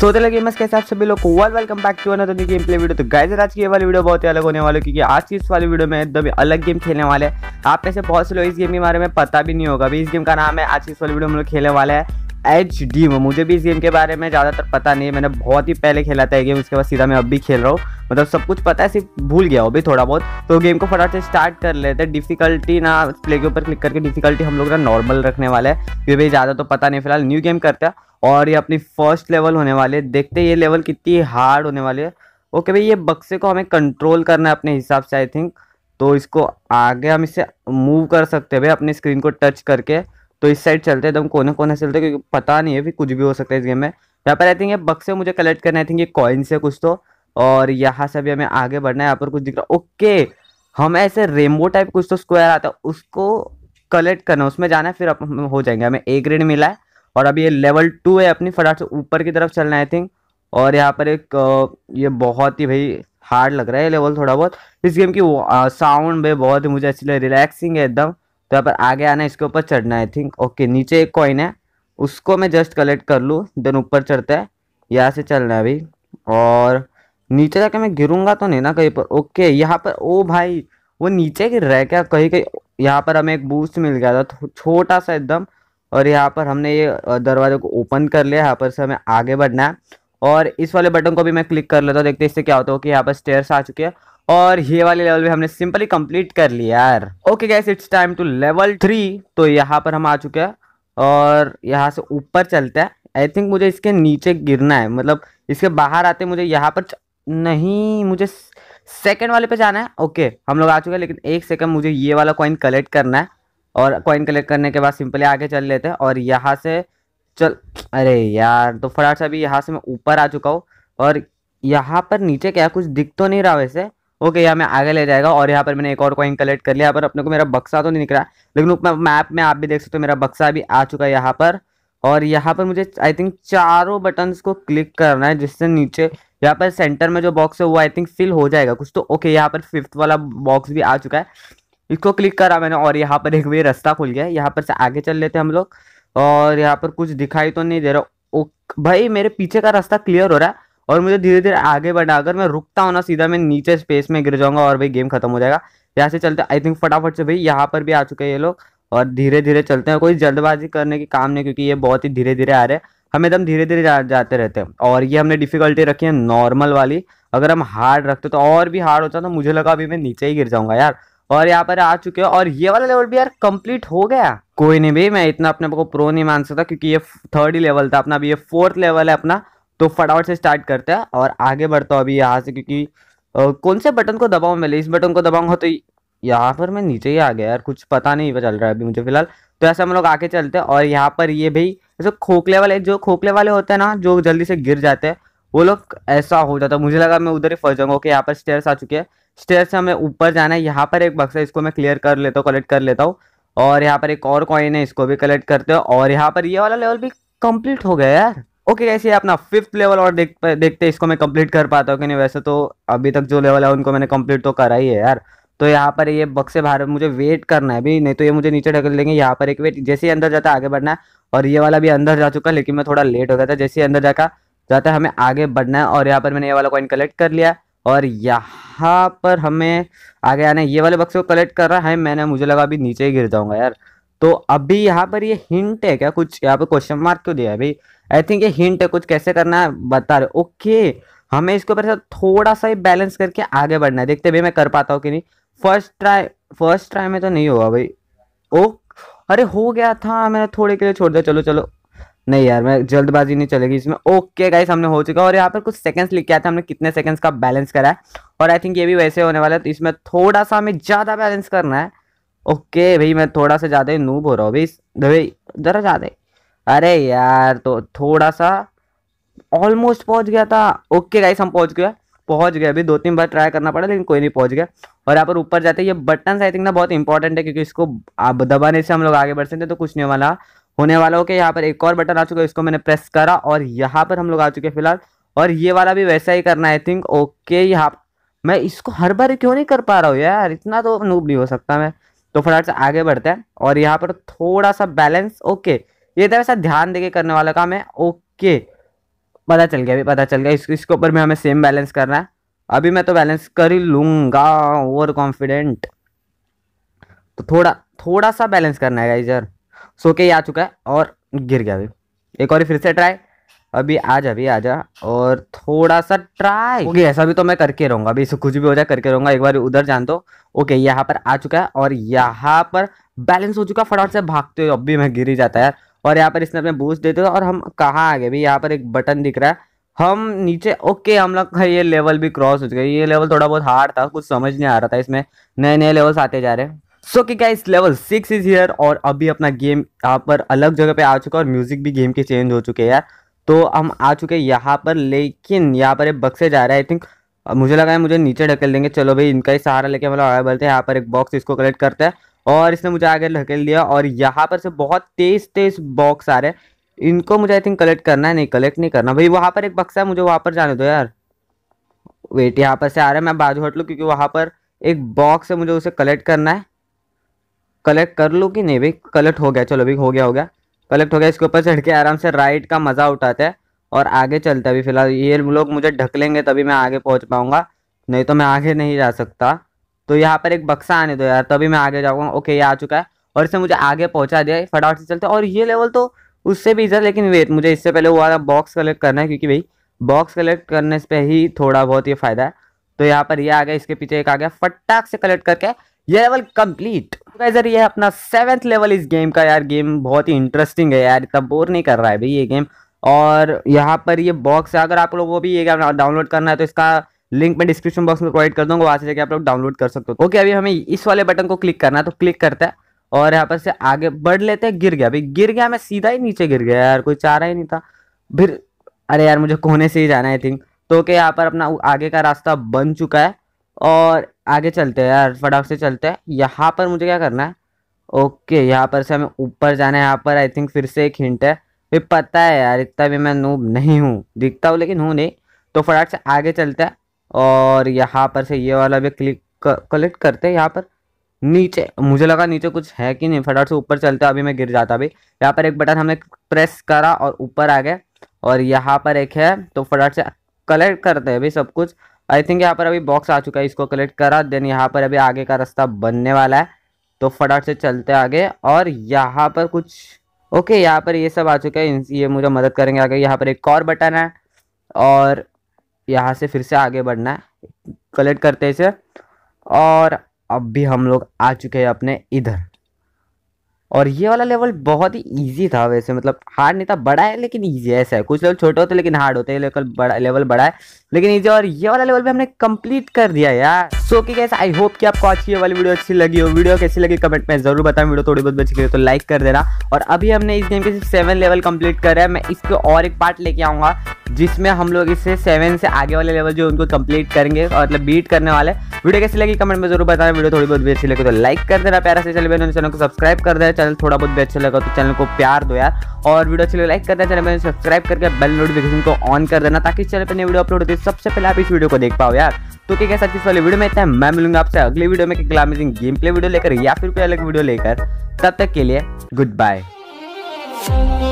सोते लगे मैं कैसे आप सभी लोग को well welcome back to another gameplay video तो गाइस आज की ये वाली वीडियो बहुत ही अलग होने वाली है क्योंकि आज की इस वाली वीडियो में एकदम अलग गेम खेलने वाले हैं आप में से बहुत से लोग इस गेम के बारे में पता भी नहीं होगा अभी इस गेम का नाम है आज की इस वाली वीडियो हम लोग खेलने वाले हैं एच डी मुझे भी इस गेम के बारे में ज़्यादातर पता नहीं है मैंने बहुत ही पहले खेला था ये गेम उसके बाद सीधा मैं अब भी खेल रहा हूँ मतलब सब कुछ पता है सिर्फ भूल गया हो भी थोड़ा बहुत तो गेम को फटाफट से स्टार्ट कर लेते हैं डिफिकल्टी ना प्ले के ऊपर क्लिक करके डिफिकल्टी हम लोग ना नॉर्मल रखने वाला है क्योंकि ज़्यादा तो पता नहीं फिलहाल न्यू गेम करते हैं और ये अपनी फर्स्ट लेवल होने वाले है देखते ये लेवल कितनी हार्ड होने वाली है ओके भाई ये बक्से को हमें कंट्रोल करना है अपने हिसाब से आई थिंक तो इसको आगे हम इसे मूव कर सकते हैं भाई अपने स्क्रीन को टच करके तो इस साइड चलते हैं एकदम तो कोने कोने से चलते क्योंकि पता नहीं है भी कुछ भी हो सकता है इस गेम में यहाँ पर आई थिंक ये बक्से मुझे कलेक्ट करना आई थिंक ये कॉइन से कुछ तो और यहाँ से भी हमें आगे बढ़ना है यहाँ पर कुछ दिख रहा है ओके हम ऐसे रेमबो टाइप कुछ तो स्क्वायर आता है उसको कलेक्ट करना उसमें जाना है फिर हो जाएंगे हमें ए ग्रेड मिला है और अभी ये लेवल टू है अपनी फटाफट से ऊपर की तरफ चलना आई थिंक और यहाँ पर एक ये बहुत ही भाई हार्ड लग रहा है लेवल थोड़ा बहुत इस गेम की साउंड भाई बहुत ही मुझे अच्छी लग रिलैक्सिंग है एकदम तो यहाँ पर आगे आना इसके ऊपर चढ़ना आई थिंक ओके नीचे एक कॉइन है उसको मैं जस्ट कलेक्ट कर लूँ देन ऊपर चढ़ता है यहाँ से चलना है अभी और नीचे जाके मैं गिरूंगा तो नहीं ना कहीं पर ओके यहाँ पर ओ भाई वो नीचे गिर रहा है क्या कहीं कहीं यहाँ पर हमें एक बूस्ट मिल गया था छोटा सा एकदम और यहाँ पर हमने ये दरवाजे को ओपन कर लिया यहाँ पर से हमें आगे बढ़ना है और इस वाले बटन को भी मैं क्लिक कर लेता हूँ देखते इससे क्या होता है कि यहाँ पर स्टेयर्स आ चुके हैं और ये वाले लेवल भी हमने सिंपली कंप्लीट कर लिया यार okay guys it's time to level three तो यहाँ पर हम आ चुके हैं और यहाँ से ऊपर चलते हैं आई थिंक मुझे इसके नीचे गिरना है मतलब इसके बाहर आते मुझे यहाँ पर च... नहीं मुझे सेकेंड वाले पे जाना है ओके हम लोग आ चुके हैं लेकिन एक सेकेंड मुझे ये वाला कॉइन कलेक्ट करना है और कॉइन कलेक्ट करने के बाद सिंपली आगे चल लेते हैं और यहाँ से चल अरे यार तो फटाफट से अभी यहाँ से मैं ऊपर आ चुका हूँ और यहाँ पर नीचे क्या कुछ दिख तो नहीं रहा वैसे ओके यहाँ मैं आगे ले जाएगा और यहाँ पर मैंने एक और कॉइन कलेक्ट कर लिया पर अपने को मेरा बक्सा तो नहीं निकला लेकिन मैप में आप भी देख सकते हो मेरा बक्सा भी आ चुका है यहाँ पर और यहाँ पर मुझे आई थिंक चारों बटन्स को क्लिक करना है जिससे नीचे यहाँ पर सेंटर में जो बॉक्स है वो आई थिंक फिल हो जाएगा कुछ तो ओके यहाँ पर फिफ्थ वाला बॉक्स भी आ चुका है इसको क्लिक करा मैंने और यहाँ पर एक भी रास्ता खुल गया यहाँ पर से आगे चल लेते हैं हम लोग और यहाँ पर कुछ दिखाई तो नहीं दे रहा ओ भाई मेरे पीछे का रास्ता क्लियर हो रहा है और मुझे धीरे धीरे आगे बढ़ा अगर मैं रुकता हूँ ना सीधा मैं नीचे स्पेस में गिर जाऊंगा और भाई गेम खत्म हो जाएगा यहाँ से चलते आई थिंक फटाफट से भाई यहाँ पर भी आ चुके हैं ये लोग और धीरे धीरे चलते हैं कोई जल्दबाजी करने की काम नहीं क्योंकि ये बहुत ही धीरे धीरे आ रहे हैं हम एकदम धीरे धीरे जा, जाते रहते हैं और ये हमने डिफिकल्टी रखी है नॉर्मल वाली अगर हम हार्ड रखते तो और भी हार्ड होता तो मुझे लगा अभी मैं नीचे ही गिर जाऊंगा यार और यहाँ पर आ चुके हैं और ये वाला लेवल भी यार कंप्लीट हो गया कोई नहीं भाई मैं इतना अपने को प्रो नहीं मान सकता क्योंकि ये थर्ड ही लेवल था अपना अभी ये फोर्थ लेवल है अपना तो फटाफट से स्टार्ट करते हैं और आगे बढ़ता हूँ अभी यहाँ से क्योंकि आ, कौन से बटन को दबाऊँ मैं इस बटन को दबाऊँगा तो यहाँ पर मैं नीचे ही आ गया यार कुछ पता नहीं चल रहा है अभी मुझे फिलहाल तो ऐसे हम लोग आके चलते हैं और यहाँ पर ये भाई ऐसे खोखले वाले जो खोखले वाले होते हैं ना जो जल्दी से गिर जाते हैं वो लोग ऐसा हो जाता मुझे लगा मैं उधर ही फंस जाऊंगा ओके यहाँ पर स्टेयर्स आ चुके हैं स्टेयर से हमें ऊपर जाना है यहाँ पर एक बक्सा इसको मैं क्लियर कर लेता हूँ कलेक्ट कर लेता हूँ और यहाँ पर एक और कॉइन है इसको भी कलेक्ट करते हो और यहाँ पर ये वाला लेवल भी कंप्लीट हो गया यार ओके कैसे अपना फिफ्थ लेवल और देख देखते इसको मैं कंप्लीट कर पाता हूँ कि नहीं वैसे तो अभी तक जो लेवल है उनको मैंने कंप्लीट तो करा ही है यार तो यहाँ पर ये बक्से बाहर मुझे वेट करना है अभी नहीं तो ये मुझे नीचे ढकल लेंगे यहाँ पर एक वेट जैसे ही अंदर जाता आगे बढ़ना है और ये वाला भी अंदर जा चुका लेकिन मैं थोड़ा लेट हो गया था जैसे ही अंदर जाकर जाता तो है हमें आगे बढ़ना है और यहाँ पर मैंने ये वाला कॉइन कलेक्ट कर लिया और यहाँ पर हमें आगे आना है ये वाले बक्से को कलेक्ट कर रहा है मैंने मुझे लगा अभी नीचे ही गिर जाऊंगा यार तो अभी यहाँ पर ये हिंट है क्या कुछ यहाँ पे क्वेश्चन मार्क क्यों दिया है भाई आई थिंक ये हिंट है कुछ कैसे करना है बता रहे ओके हमें इसके ऊपर थोड़ा सा ही बैलेंस करके आगे बढ़ना है देखते भाई मैं कर पाता हूँ कि नहीं फर्स्ट ट्राई फर्स्ट ट्राई में तो नहीं हुआ भाई ओ oh, अरे हो गया था मैंने थोड़े के लिए छोड़ दिया चलो चलो नहीं यार मैं जल्दबाजी नहीं चलेगी इसमें ओके गाइस हमने हो चुका और यहाँ पर कुछ सेकंड्स लिख के आया था हमने कितने सेकंड्स का बैलेंस करा है और आई थिंक ये भी वैसे होने वाला है तो इसमें थोड़ा सा हमें ज़्यादा बैलेंस करना है ओके भाई मैं थोड़ा सा ज़्यादा ही नूब हो रहा हूँ भाई भाई ज़रा ज़्यादा अरे यार तो थोड़ा सा ऑलमोस्ट पहुँच गया था ओके गाइस हम पहुँच गया पहुंच गए अभी दो तीन बार ट्राई करना पड़ा लेकिन कोई नहीं पहुंच गया और यहाँ पर ऊपर जाते ये बटन आई थिंक ना बहुत इंपॉर्टेंट है क्योंकि इसको दबाने से हम लोग आगे बढ़ सकते हैं तो कुछ नहीं वाला होने वाला हो यहाँ पर एक और बटन आ चुका है इसको मैंने प्रेस करा और यहाँ पर हम लोग आ चुके हैं फिलहाल और ये वाला भी वैसा ही करना आई थिंक ओके यहाँ मैं इसको हर बार क्यों नहीं कर पा रहा हूँ यार इतना तो नूब नहीं हो सकता मैं तो फटाफट से आगे बढ़ते हैं और यहाँ पर थोड़ा सा बैलेंस ओके ये था तो वैसा ध्यान देके करने वाला काम है ओके पता चल गया अभी पता चल गया इसको इसके ऊपर भी हमें सेम बैलेंस करना है अभी मैं तो बैलेंस कर ही लूँगा ओवर कॉन्फिडेंट तो थोड़ा थोड़ा सा बैलेंस करना है इधर सो के आ चुका है और गिर गया अभी एक और फिर से ट्राई अभी आ जा अभी आ जा और थोड़ा सा ट्राई ओके ऐसा भी तो मैं करके रहूंगा अभी कुछ भी हो जाए करके रहूंगा एक बार उधर जान दो ओके यहाँ पर आ चुका है और यहाँ पर बैलेंस हो चुका फटाफट से भागते हुए अब भी मैं गिर ही जाता यार और यहाँ पर इसने अपने बूस्ट देते और हम कहाँ आ गए भाई यहाँ पर एक बटन दिख रहा है हम नीचे ओके हम लोग का ये लेवल भी क्रॉस हो चुका है ये लेवल थोड़ा बहुत हार्ड था कुछ समझ नहीं आ रहा था इसमें नए नए लेवल्स आते जा रहे हैं सो कि guys level six is here और अभी अपना गेम यहाँ पर अलग जगह पे आ चुका है और म्यूजिक भी गेम के चेंज हो चुके हैं यार तो हम आ चुके हैं यहाँ पर लेकिन यहाँ पर एक बक्से जा रहा है आई थिंक मुझे लगा है मुझे नीचे ढकेल देंगे चलो भाई इनका ही सहारा लेके मतलब आगे बढ़ते हैं यहाँ पर एक बॉक्स इसको कलेक्ट करते हैं और इसने मुझे आगे ढकेल दिया और यहाँ पर से बहुत तेज तेज बॉक्स आ रहे हैं इनको मुझे आई थिंक कलेक्ट करना है नहीं कलेक्ट नहीं करना भाई वहाँ पर एक बक्सा है मुझे वहाँ पर जाने दो यार वेट यहाँ पर से आ रहा है मैं बाजू हट लूँ क्योंकि वहाँ पर एक बॉक्स है मुझे उसे कलेक्ट करना है कलेक्ट कर लूँ कि नहीं भाई कलेक्ट हो गया चलो भाई हो गया हो गया कलेक्ट हो गया इसके ऊपर चढ़ के आराम से राइड का मज़ा उठाते हैं और आगे चलते अभी फिलहाल ये लोग मुझे ढक लेंगे तभी मैं आगे पहुँच पाऊँगा नहीं तो मैं आगे नहीं जा सकता तो यहाँ पर एक बक्सा आने दो यार तभी मैं आगे जाऊँगा ओके ये आ चुका है और इसे मुझे आगे पहुँचा दिया फटाफट से चलते और ये लेवल तो उससे भी इधर लेकिन वेट मुझे इससे पहले वो आ बॉक्स कलेक्ट करना है क्योंकि भाई बॉक्स कलेक्ट करने से ही थोड़ा बहुत ये फ़ायदा है तो यहाँ पर ये आ गया इसके पीछे एक आ गया फटाक से कलेक्ट करके ये लेवल कंप्लीट तो गाइजर ये अपना सेवेंथ लेवल इस गेम का यार गेम बहुत ही इंटरेस्टिंग है यार इतना बोर नहीं कर रहा है भाई ये गेम और यहाँ पर ये बॉक्स है अगर आप लोग वो भी ये गेम डाउनलोड करना है तो इसका लिंक मैं डिस्क्रिप्शन बॉक्स में प्रोवाइड कर दूंगा वहाँ से जाके आप लोग डाउनलोड कर सकते हो ओके अभी हमें इस वाले बटन को क्लिक करना है तो क्लिक करता है और यहाँ पर से आगे बढ़ लेते हैं गिर गया भाई गिर गया मैं सीधा ही नीचे गिर गया यार कोई चारा ही नहीं था फिर अरे यार मुझे कोने से ही जाना है आई थिंक तो ओके यहाँ पर अपना आगे का रास्ता बन चुका है और आगे चलते हैं यार फटाक से चलते हैं यहाँ पर मुझे क्या करना है ओके यहाँ पर से हमें ऊपर जाना है यहाँ पर आई थिंक फिर से एक हिंट है भी पता है यार इतना भी मैं नूब नहीं हूँ दिखता हूँ लेकिन हूँ नहीं तो फटाक से आगे चलते हैं और यहाँ पर से ये वाला भी क्लिक कलेक्ट करते हैं यहाँ पर नीचे मुझे लगा नीचे कुछ है कि नहीं फटाफट से ऊपर चलते अभी मैं गिर जाता अभी यहाँ पर एक बटन हमने प्रेस करा और ऊपर आ गया और यहाँ पर एक है तो फटाफट से कलेक्ट करते हैं अभी सब कुछ आई थिंक यहाँ पर अभी बॉक्स आ चुका है इसको कलेक्ट करा देन यहाँ पर अभी आगे का रास्ता बनने वाला है तो फटाफट से चलते आगे और यहाँ पर कुछ ओके यहाँ पर ये सब आ चुका है ये मुझे मदद करेंगे आगे यहाँ पर एक और बटन है और यहाँ से फिर से आगे बढ़ना है कलेक्ट करते इसे और अब भी हम लोग आ चुके हैं अपने इधर और ये वाला लेवल बहुत ही ईजी था वैसे मतलब हार्ड नहीं था बड़ा है लेकिन ईजी ऐसा है कुछ लेवल छोटे होते लेकिन हार्ड होते हैं लेवल बड़ा लेवल बड़ा है लेकिन ईजी और ये वाला लेवल भी हमने कंप्लीट कर दिया यार सो कि कैसे आई होप कि आपको आज ये वाली वीडियो अच्छी लगी हो वीडियो कैसी लगी कमेंट में जरूर बताएं वीडियो थोड़ी बहुत बची गई तो लाइक कर देना और अभी हमने इस गेम के सिर्फ सेवन लेवल कम्प्लीट करा है मैं इसके और एक पार्ट लेके आऊँगा जिसमें हम लोग इससे सेवन से आगे वाले लेवल जो उनको कंप्लीट करेंगे और मतलब बीट करने वाले वीडियो कैसी लगी कमेंट में जरूर बताएं वीडियो थोड़ी बहुत भी अच्छी लगी तो लाइक कर देना प्यारा से चले चैनल को सब्सक्राइब कर देना चैनल थोड़ा बहुत भी अच्छा लगा तो चैनल को प्यार दो यार और वीडियो अच्छी लाइक करना चैनल में सब्सक्राइब करके बेल नोटिफिकेशन को ऑन कर देना ताकि चैनल पर नई वीडियो अपलोड होती है सबसे पहले आप इस वीडियो को देख पाओ यार तो क्या कैसा इस वाले वीडियो में इतना मैं मिलूंगा आपसे अगले वीडियो में ग्लामिंग गेम प्ले वीडियो लेकर या फिर कोई अलग वीडियो लेकर तब तक के लिए गुड बाय